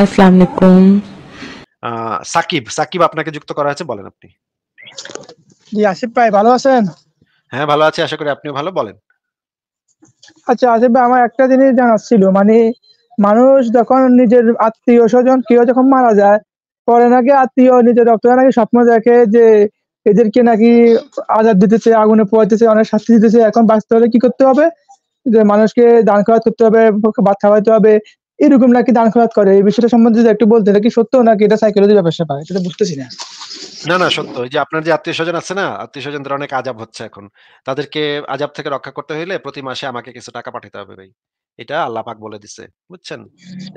আসসালামু আলাইকুম সাকিব সাকিব আপনাকে যুক্ত করা হয়েছে বলেন আপনি জি আসিফ ভাই ভালো আছেন হ্যাঁ ভালো আছি আশা করি আপনিও ভালো বলেন আচ্ছা আসিফ ভাই আমার একটা জিনিস জানার ছিল মানে মানুষ যখন নিজের আত্মীয় স্বজন কেউ যখন মারা যায় পরে নাকি আত্মীয় নিজের রক্ত নাকি স্বপ্ন দেখে যে এদেরকে নাকি আজাদ দিতেছে আগুনে পোয়াতেছে অনেক শাস্তি দিতেছে এখন বাঁচতে হলে কি করতে হবে যে মানুষকে দান করা করতে হবে বাচ্চা খাওয়াতে হবে এরকম নাকি দান খরাত করে এই বিষয়টা সম্বন্ধে যদি একটু বলতে নাকি সত্য নাকি এটা সাইকোলজি ব্যাপার স্যাপার এটা বুঝতেছি না না না সত্য যে আপনার যে আত্মীয় স্বজন আছে না আত্মীয় স্বজনদের অনেক আজাব হচ্ছে এখন তাদেরকে আজাব থেকে রক্ষা করতে হলে প্রতি মাসে আমাকে কিছু টাকা পাঠাতে হবে ভাই এটা আল্লাহ পাক বলে দিছে বুঝছেন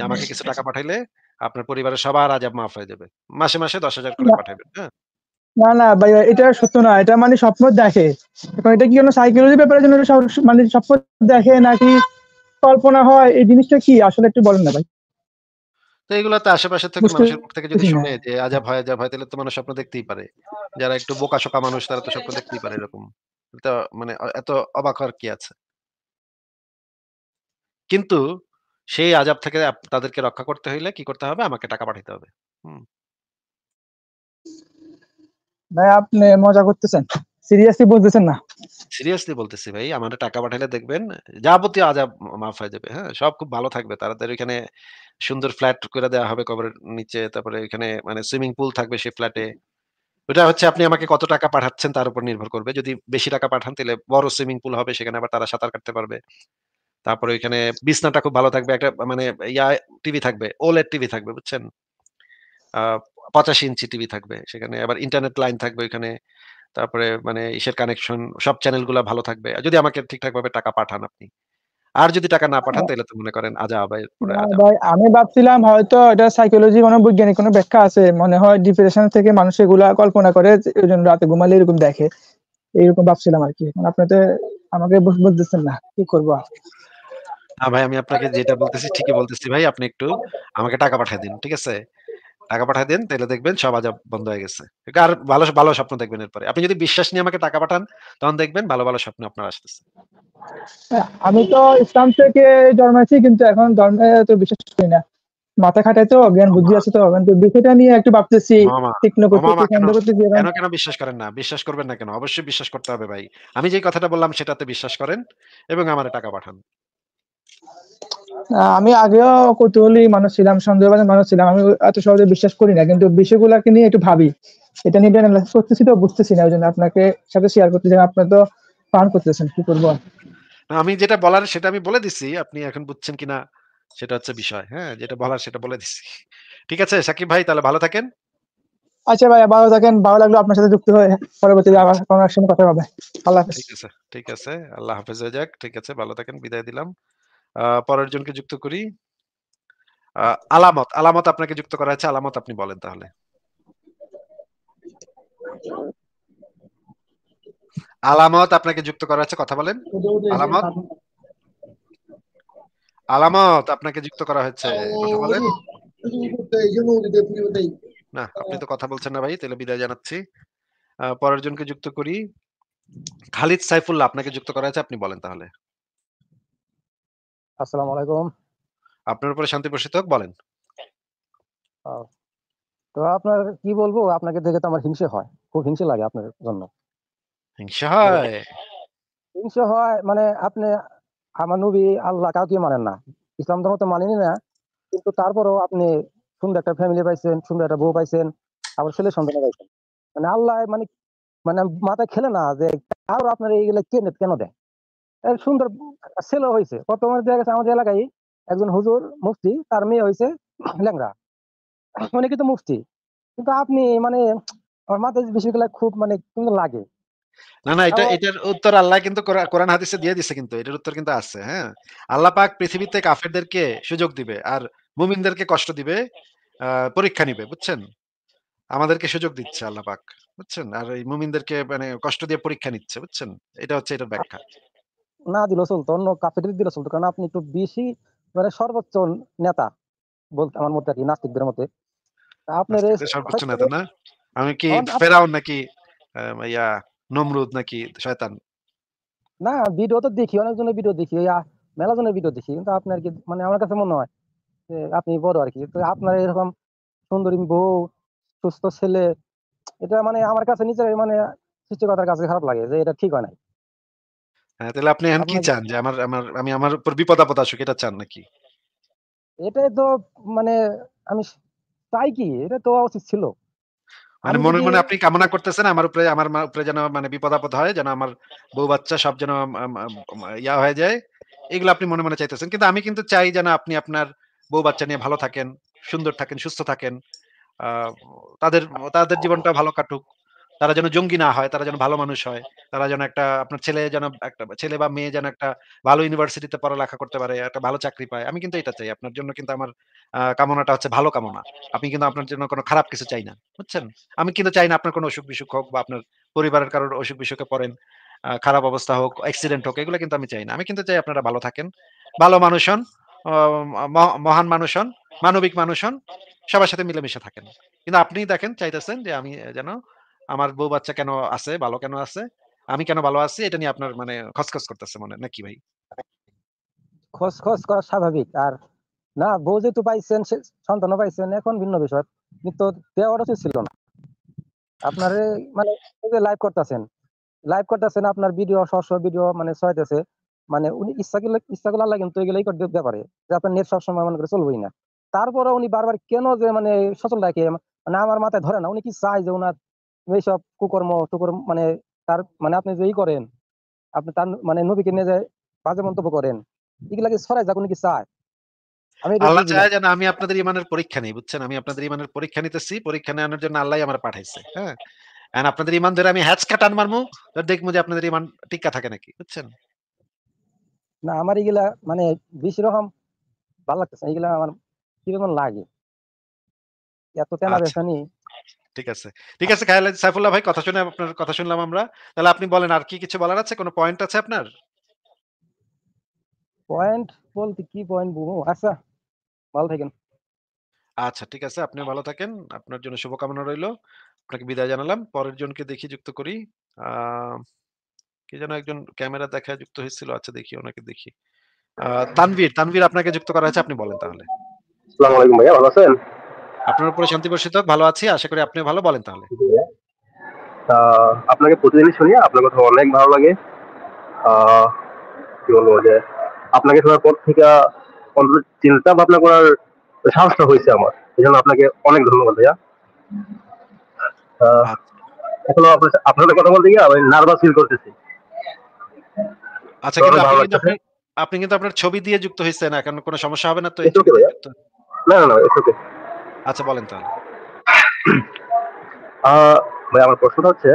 আমাকে কিছু টাকা পাঠাইলে আপনার পরিবারের সবার আজাব মাফ হয়ে যাবে মাসে মাসে দশ হাজার করে পাঠাবেন হ্যাঁ না না ভাই এটা সত্য না এটা মানে স্বপ্ন দেখে এখন এটা কি কোনো সাইকোলজি ব্যাপারে জন্য মানে স্বপ্ন দেখে নাকি কল্পনা হয় এই জিনিসটা কি আসলে একটু বলেন না ভাই তো এগুলো তো আশেপাশে থেকে মানুষের মুখ থেকে যদি শুনে যে তাহলে তো মানুষ স্বপ্ন দেখতেই পারে যারা একটু বোকা শোকা মানুষ তারা তো স্বপ্ন দেখতেই পারে এরকম তো মানে এত অবাক হওয়ার কি আছে কিন্তু সেই আজাব থেকে তাদেরকে রক্ষা করতে হইলে কি করতে হবে আমাকে টাকা পাঠাতে হবে ভাই আপনি মজা করতেছেন সিরিয়াসলি বলতেছেন না সিরিয়াসলি বলতেছি ভাই আমার টাকা পাঠাইলে দেখবেন যাবতীয় আজাব মাফ হয়ে যাবে হ্যাঁ সব খুব ভালো থাকবে তাদের ওইখানে সুন্দর ফ্ল্যাট করে দেওয়া হবে কবরের নিচে তারপরে ওইখানে মানে সুইমিং পুল থাকবে সেই ফ্ল্যাটে ওটা হচ্ছে আপনি আমাকে কত টাকা পাঠাচ্ছেন তার উপর নির্ভর করবে যদি বেশি টাকা পাঠান তাহলে বড় সুইমিং পুল হবে সেখানে আবার তারা সাঁতার কাটতে পারবে তারপরে ওইখানে বিছনাটা খুব ভালো থাকবে একটা মানে ইয়া টিভি থাকবে ওলের টিভি থাকবে বুঝছেন পঁচাশি ইঞ্চি টিভি থাকবে সেখানে আবার ইন্টারনেট লাইন থাকবে ওইখানে তারপরে মানে ইসের কানেকশন সব চ্যানেলগুলো ভালো থাকবে যদি আমাকে ঠিকঠাক ভাবে টাকা পাঠান আপনি আর যদি টাকা না পাঠান হ্যাঁ। তাহলে তো মনে করেন আজা আবাই ভাই আমি ভাবছিলাম হয়তো এটা সাইকোলজি কোনো বৈজ্ঞানিক কোনো ব্যাখ্যা আছে মনে হয় ডিপ্রেশন থেকে মানুষ এগুলা কল্পনা করে ওই জন্য রাতে ঘুমালে এরকম দেখে এইরকম ভাবছিলাম আর কি আপনি তো আমাকে বলতেছেন না কি করবো না ভাই আমি আপনাকে যেটা বলতেছি ঠিকই বলতেছি ভাই আপনি একটু আমাকে টাকা পাঠিয়ে দিন ঠিক আছে টাকা পাঠায় দেন তাহলে দেখবেন সব আজাব বন্ধ হয়ে গেছে আর ভালো ভালো স্বপ্ন দেখবেন এরপরে আপনি যদি বিশ্বাস নিয়ে আমাকে টাকা পাঠান তখন দেখবেন ভালো ভালো স্বপ্ন আপনার আসতেছে হ্যাঁ, আমি তো ইসলাম থেকে জন্মাইছি কিন্তু এখন ধর্মে তো বিশ্বাস করি না মাথা খাটাই তো জ্ঞান বুদ্ধি আছে তো কিন্তু বিষয়টা নিয়ে একটু ভাবতেছি তীক্ষ্ণ করতে কেন কেন বিশ্বাস করেন না বিশ্বাস করবেন না কেন অবশ্যই বিশ্বাস করতে হবে ভাই আমি যে কথাটা বললাম সেটাতে বিশ্বাস করেন এবং আমার টাকা পাঠান আমি আগেও কৌতূহলী মানুষ ছিলাম সন্দেহবাদী মানুষ ছিলাম আমি এত সহজে বিশ্বাস করি না কিন্তু বিষয়গুলোকে নিয়ে একটু ভাবি এটা নিয়ে করতেছি তো বুঝতেছি না ওই জন্য আপনাকে সাথে শেয়ার করতে চাই আপনি তো পান করতেছেন কি করবো আমি যেটা বলার সেটা আমি বলে দিছি আপনি এখন বুঝছেন কিনা সেটা হচ্ছে বিষয় হ্যাঁ যেটা বলার সেটা বলে দিছি ঠিক আছে সাকিব ভাই তাহলে ভালো থাকেন আচ্ছা ভাই ভালো থাকেন ভালো লাগলো আপনার সাথে যুক্ত হয়ে পরবর্তীতে আবার কোনো একসময় কথা হবে আল্লাহ হাফেজ ঠিক আছে ঠিক আছে আল্লাহ হাফেজ হয়ে যাক ঠিক আছে ভালো থাকেন বিদায় দিলাম পরের জনকে যুক্ত করি আলামত আলামত আপনাকে যুক্ত করা হয়েছে আলামত আপনি বলেন তাহলে আলামত আপনাকে যুক্ত করা হয়েছে কথা বলেন আলামত আলামত আপনাকে যুক্ত করা হয়েছে না আপনি তো কথা বলছেন না ভাই তাহলে বিদায় জানাচ্ছি পরের জনকে যুক্ত করি খালিদ সাইফুল্লাহ আপনাকে যুক্ত করা হয়েছে আপনি বলেন তাহলে আসসালামু আলাইকুম আপনার উপরে শান্তি বলেন তো আপনার কি বলবো আপনাকে দেখে তো আমার হিংসে হয় খুব হিংসে লাগে আপনার জন্য হিংসে হয় হিংসে হয় মানে আপনি আমার নবী আল্লাহ কাউকে মানেন না ইসলাম ধর্ম তো মানেনি না কিন্তু তারপরেও আপনি সুন্দর একটা ফ্যামিলি পাইছেন সুন্দর একটা বউ পাইছেন আবার ছেলে সন্তান পাইছেন মানে আল্লাহ মানে মানে মাথায় খেলে না যে আর আপনার এইগুলো কে কেন দেয় সুন্দর ছেলে হয়েছে বর্তমানে দেখা গেছে আমাদের এলাকায় একজন হুজুর মুফতি তার মেয়ে হয়েছে ল্যাংরা উনি কিন্তু মুফতি কিন্তু আপনি মানে মাথায় বিষয়গুলো খুব মানে লাগে না না এটা এটার উত্তর আল্লাহ কিন্তু কোরআন হাদিসে দিয়ে দিছে কিন্তু এটার উত্তর কিন্তু আছে হ্যাঁ আল্লাহ পাক পৃথিবীতে কাফেরদেরকে সুযোগ দিবে আর মুমিনদেরকে কষ্ট দিবে পরীক্ষা নিবে বুঝছেন আমাদেরকে সুযোগ দিচ্ছে আল্লাহ পাক বুঝছেন আর এই মুমিনদেরকে মানে কষ্ট দিয়ে পরীক্ষা নিচ্ছে বুঝছেন এটা হচ্ছে এটার ব্যাখ্যা না দিলেও চলতো অন্য কাফেরদের দিলেও চলতো কারণ আপনি একটু বেশি মানে সর্বোচ্চ নেতা বলতে আমার মতে আর কি নাস্তিকদের মতে আপনার সর্বোচ্চ নেতা না আমি কি ফেরাউন নাকি ইয়া নমরুদ নাকি শয়তান না ভিডিও তো দেখি অনেকজনের ভিডিও দেখি মেলা জনের ভিডিও দেখি কিন্তু আপনার কি মানে আমার কাছে মনে হয় যে আপনি বড় আর কি তো আপনার এরকম সুন্দরী বউ সুস্থ ছেলে এটা মানে আমার কাছে নিজের মানে সৃষ্টিকর্তার কাছে খারাপ লাগে যে এটা ঠিক হয় নাই হ্যাঁ তাহলে আপনি এখন কি চান যে আমার আমার আমি আমার উপর বিপদ আপদ আসুক এটা চান নাকি এটাই তো মানে আমি কি এটা তো উচিত ছিল মানে মনে মনে আপনি কামনা করতেছেন আমার উপরে আমার উপরে যেন মানে বিপদ আপদ হয় যেন আমার বউ বাচ্চা সব যেন ইয়া হয়ে যায় এগুলো আপনি মনে মনে চাইতেছেন কিন্তু আমি কিন্তু চাই যেন আপনি আপনার বউ বাচ্চা নিয়ে ভালো থাকেন সুন্দর থাকেন সুস্থ থাকেন আহ, তাদের তাদের জীবনটা ভালো কাটুক তারা যেন জঙ্গি না হয় তারা যেন ভালো মানুষ হয় তারা যেন একটা আপনার ছেলে যেন একটা ছেলে বা মেয়ে যেন একটা ভালো ইউনিভার্সিটিতে পড়ালেখা করতে পারে একটা ভালো চাকরি পায় আমি কিন্তু এটা চাই আপনার জন্য কিন্তু আমার কামনাটা হচ্ছে ভালো কামনা আপনি কিন্তু আপনার জন্য কোনো খারাপ কিছু চাই না বুঝছেন আমি কিন্তু চাই না আপনার কোনো অসুখ বিসুখ হোক বা আপনার পরিবারের কারোর অসুখ বিসুখে পড়েন খারাপ অবস্থা হোক অ্যাক্সিডেন্ট হোক এগুলো কিন্তু আমি চাই না আমি কিন্তু চাই আপনারা ভালো থাকেন ভালো মানুষ হন মহান মানুষ হন মানবিক মানুষ হন সবার সাথে মিলেমিশে থাকেন কিন্তু আপনি দেখেন চাইতেছেন যে আমি যেন আমার বউ বাচ্চা কেন আছে ভালো কেন আছে আমি কেন ভালো আছি এটা নিয়ে আপনার মানে খসখস করতেছে মনে নাকি ভাই খসখস করা স্বাভাবিক আর না বউ যেহেতু পাইছেন সন্তানও পাইছেন এখন ভিন্ন বিষয় কিন্তু দেওয়ার উচিত ছিল না আপনার মানে লাইভ করতেছেন লাইভ করতেছেন আপনার ভিডিও সহ ভিডিও মানে সহাইতেছে মানে উনি ইচ্ছা করলে ইচ্ছা করলে আল্লাহ কিন্তু করে দিতে পারে যে আপনার নেট সবসময় মনে করে চলবেই না তারপরে উনি বারবার কেন যে মানে সচল রাখে মানে আমার মাথায় ধরে না উনি কি চাই যে ওনার এইসব কুকর্ম টুকর্ম মানে তার মানে আপনি যেই করেন আপনি তার মানে নবীকে নিয়ে যে বাজে মন্তব্য করেন এগুলা কি সরাই যা কোনো কি চায় আল্লাহ চায় যেন আমি আপনাদের ইমানের পরীক্ষা নেই বুঝছেন আমি আপনাদের ইমানের পরীক্ষা নিতেছি পরীক্ষা নেওয়ার জন্য আল্লাহ আমার পাঠাইছে হ্যাঁ আপনাদের ইমান ধরে আমি হ্যাচকা টান মারমু দেখবো যে আপনাদের ইমান টিকা থাকে নাকি বুঝছেন না আমার এগুলা মানে বেশি রকম ভালো লাগতেছে এগুলা আমার কিরকম লাগে এত আচ্ছা। ঠিক আছে ঠিক আছে খায়াল সাইফুল্লাহ ভাই কথা শুনে আপনার কথা শুনলাম আমরা তাহলে আপনি বলেন আর কি কিছু বলার আছে কোনো পয়েন্ট আছে আপনার পয়েন্ট বলতে কি পয়েন্ট বলবো আচ্ছা ভালো থাকেন আচ্ছা ঠিক আছে আপনি ভালো থাকেন আপনার জন্য শুভকামনা রইল আপনাকে বিদায় জানালাম পরের জনকে দেখি যুক্ত করি কে যেন একজন ক্যামেরা দেখা যুক্ত হয়েছিল আচ্ছা দেখি ওনাকে দেখি তানভীর তানভীর আপনাকে যুক্ত করা হয়েছে আপনি বলেন তাহলে আসসালামু আলাইকুম ভাইয়া ভালো আছেন আপনার উপরে শান্তি বসে বর্ষিত ভালো আছি আশা করি আপনি ভালো বলেন তাহলে আপনাকে প্রতিদিনই শুনি আপনার কথা অনেক ভালো লাগে কি বলবো যে আপনাকে শোনার পর থেকে চিন্তা ভাবনা করার সাহসটা হয়েছে আমার এই জন্য আপনাকে অনেক ধন্যবাদ ভাইয়া এখন আপনার কথা বলতে গিয়ে আমি নার্ভাস ফিল করতেছি আচ্ছা কিন্তু আপনি আপনি কিন্তু আপনার ছবি দিয়ে যুক্ত হয়েছেন এখন কোনো সমস্যা হবে না তো না না না ওকে আচ্ছা বলেন তাহলে ভাই আমার প্রশ্নটা হচ্ছে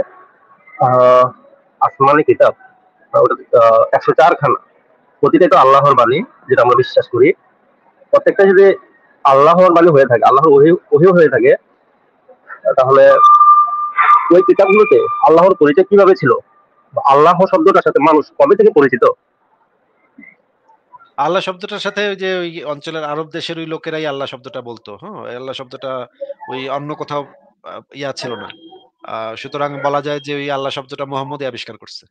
আসমানি কিতাব একশো চার খানা প্রতিটাই তো আল্লাহর বাণী যেটা আমরা বিশ্বাস করি প্রত্যেকটা যদি আল্লাহর বাণী হয়ে থাকে আল্লাহর ওহিও হয়ে থাকে তাহলে ওই কিতাবগুলোতে আল্লাহর পরিচয় কিভাবে ছিল আল্লাহ শব্দটার সাথে মানুষ কবে থেকে পরিচিত আল্লাহ শব্দটার সাথে ওই যে ওই অঞ্চলের আরব দেশের ওই লোকেরাই আল্লাহ শব্দটা বলতো হ্যাঁ আল্লাহ শব্দটা ওই অন্য কোথাও ইয়া ছিল না সুতরাং বলা যায় যে ওই আল্লাহ শব্দটা মোহাম্মদ আবিষ্কার করছে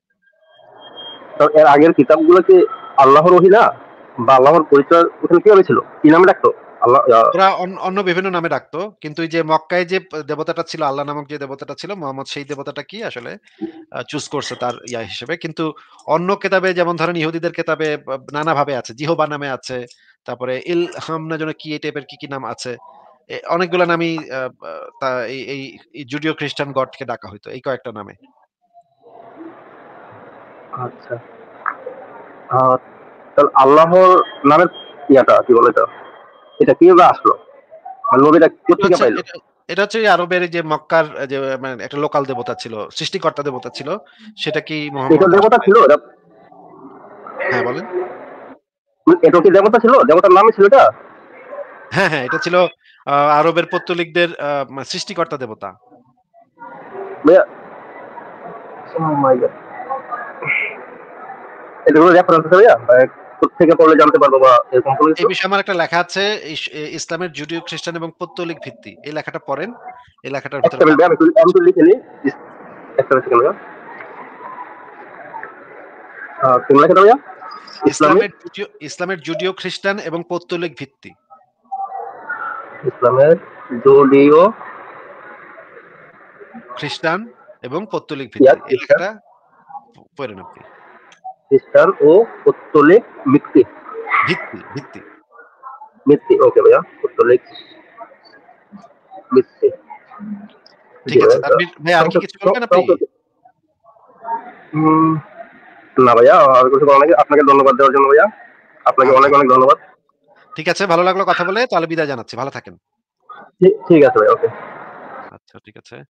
এর আগের কিতাবগুলো কি আল্লাহর ওহি না বা আল্লাহর পরিচয় ওখানে কিভাবে ছিল কি নামে ডাকতো অন্য বিভিন্ন নামে ডাকতো কিন্তু এই যে মক্কায় যে দেবতাটা ছিল আল্লাহ নামক যে দেবতাটা ছিল মোহাম্মদ সেই দেবতাটা কি আসলে চুজ করছে তার ইয়া হিসেবে কিন্তু অন্য কেতাবে যেমন ধরেন ইহুদিদের কেতাবে নানাভাবে আছে জিহবা নামে আছে তারপরে ইল হাম না জন্য কি এই টাইপের কি কি নাম আছে অনেকগুলো নামই তা এই জুডিও খ্রিস্টান গডকে ডাকা হইতো এই কয়েকটা নামে আচ্ছা তাহলে আল্লাহর নামের ইয়াটা কি বলে এটা এটা কিভাবে আসলো আল্লাহ মানে কোথেকে পাইলো এটা হচ্ছে আরবের যে মক্কার যে মানে একটা লোকাল দেবতা ছিল সৃষ্টিকর্তা দেবতা ছিল সেটা কি মোহাম্মদ দেবতা ছিল হ্যাঁ বলেন মানে এটা কি দেবতা ছিল দেবতার নামে ছিল এটা হ্যাঁ হ্যাঁ এটা ছিল আরবের পত্তলিকদের মানে সৃষ্টিকর্তা দেবতা ভাইয়া oh এটা কোনো রেফারেন্স আছে ভাইয়া থেকে পড়লে জানতে পারবো বা এই বিষয়ে আমার একটা লেখা আছে ইসলামের জুডিও খ্রিস্টান এবং পত্তলিক ভিত্তি এই লেখাটা পড়েন এই লেখাটার ভিতরে আমি তো একটা সেকেন্ড কোন ইসলামের ইসলামের জুডিও খ্রিস্টান এবং পত্তলিক ভিত্তি ইসলামের জুডিও খ্রিস্টান এবং পত্তলিক ভিত্তি এই লেখাটা পড়েন আপনি খ্রিস্টান ও উত্তোলিক মিত্তি ভিত্তি ভিত্তি মিত্তি ওকে ভাইয়া উত্তোলিক ভিত্তি ঠিক না ভাইয়া আর কিছু বলার আপনাকে ধন্যবাদ দেওয়ার জন্য ভাইয়া আপনাকে অনেক অনেক ধন্যবাদ ঠিক আছে ভালো লাগলো কথা বলে তাহলে বিদায় জানাচ্ছি ভালো থাকেন ঠিক আছে ভাই ওকে আচ্ছা ঠিক আছে